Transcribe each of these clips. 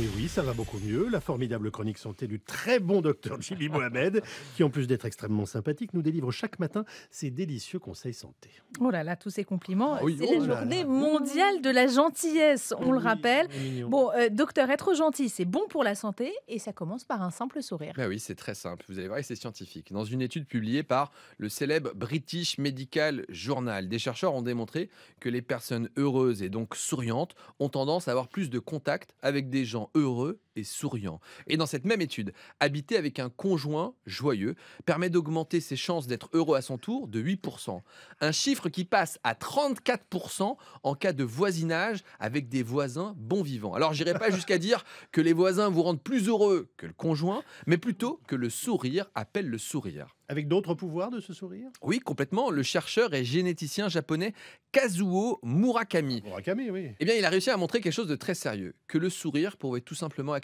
Et oui, ça va beaucoup mieux. La formidable chronique santé du très bon docteur Jimmy Mohamed, qui en plus d'être extrêmement sympathique, nous délivre chaque matin ses délicieux conseils santé. Oh là là, tous ces compliments. Ah c'est oh la journée mondiale de la gentillesse, on le rappelle. Bon, euh, docteur, être gentil, c'est bon pour la santé et ça commence par un simple sourire. Ben oui, c'est très simple. Vous allez voir, c'est scientifique. Dans une étude publiée par le célèbre British Medical Journal, des chercheurs ont démontré que les personnes heureuses et donc souriantes ont tendance à avoir plus de contact avec des gens heureux et souriant. Et dans cette même étude, habiter avec un conjoint joyeux permet d'augmenter ses chances d'être heureux à son tour de 8%. Un chiffre qui passe à 34% en cas de voisinage avec des voisins bons vivants. Alors j'irai pas jusqu'à dire que les voisins vous rendent plus heureux que le conjoint, mais plutôt que le sourire appelle le sourire. Avec d'autres pouvoirs de ce sourire Oui, complètement. Le chercheur et généticien japonais Kazuo Murakami. Murakami, oui. Eh bien, il a réussi à montrer quelque chose de très sérieux, que le sourire pouvait tout simplement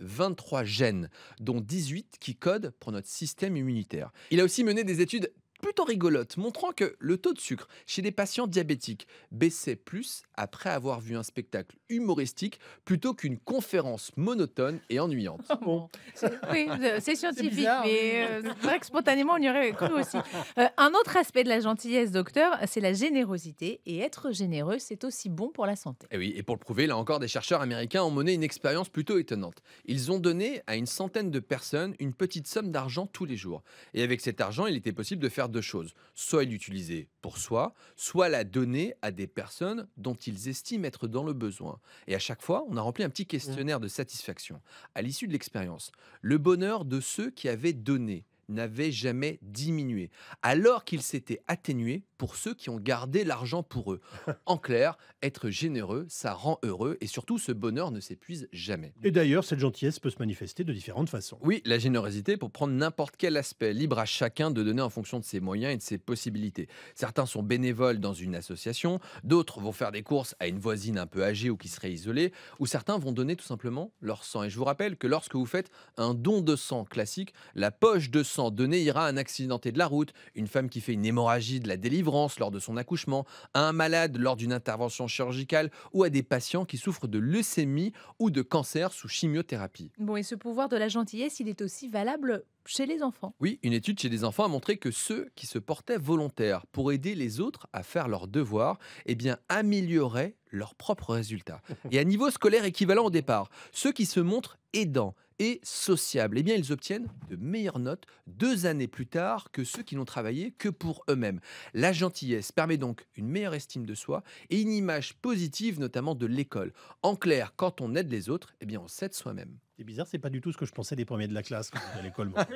23 gènes, dont 18 qui codent pour notre système immunitaire. Il a aussi mené des études plutôt rigolote montrant que le taux de sucre chez des patients diabétiques baissait plus après avoir vu un spectacle humoristique plutôt qu'une conférence monotone et ennuyante. Ah bon. Euh, c'est scientifique, mais euh, vrai que spontanément, on y aurait cru aussi. Euh, un autre aspect de la gentillesse, docteur, c'est la générosité. Et être généreux, c'est aussi bon pour la santé. Et eh oui, et pour le prouver, là encore, des chercheurs américains ont mené une expérience plutôt étonnante. Ils ont donné à une centaine de personnes une petite somme d'argent tous les jours. Et avec cet argent, il était possible de faire de choses. Soit l'utiliser pour soi, soit la donner à des personnes dont ils estiment être dans le besoin. Et à chaque fois, on a rempli un petit mmh. questionnaire de satisfaction. À l'issue de l'expérience, le bonheur de ceux qui avaient donné n'avait jamais diminué, alors qu'il s'était atténué pour ceux qui ont gardé l'argent pour eux. En clair, être généreux, ça rend heureux et surtout ce bonheur ne s'épuise jamais. Et d'ailleurs, cette gentillesse peut se manifester de différentes façons. Oui, la générosité pour prendre n'importe quel aspect, libre à chacun de donner en fonction de ses moyens et de ses possibilités. Certains sont bénévoles dans une association, d'autres vont faire des courses à une voisine un peu âgée ou qui serait isolée, ou certains vont donner tout simplement leur sang. Et je vous rappelle que lorsque vous faites un don de sang classique, la poche de en donner ira à un accidenté de la route, une femme qui fait une hémorragie de la délivrance lors de son accouchement, à un malade lors d'une intervention chirurgicale ou à des patients qui souffrent de leucémie ou de cancer sous chimiothérapie. Bon, et ce pouvoir de la gentillesse, il est aussi valable chez les enfants. Oui, une étude chez les enfants a montré que ceux qui se portaient volontaires pour aider les autres à faire leurs devoirs, eh bien, amélioraient leurs propres résultats. Et à niveau scolaire équivalent au départ, ceux qui se montrent aidants et sociables, eh bien, ils obtiennent de meilleures notes deux années plus tard que ceux qui n'ont travaillé que pour eux-mêmes. La gentillesse permet donc une meilleure estime de soi et une image positive, notamment de l'école. En clair, quand on aide les autres, eh bien, on s'aide soi-même. C'est bizarre, c'est pas du tout ce que je pensais des premiers de la classe quand à l'école.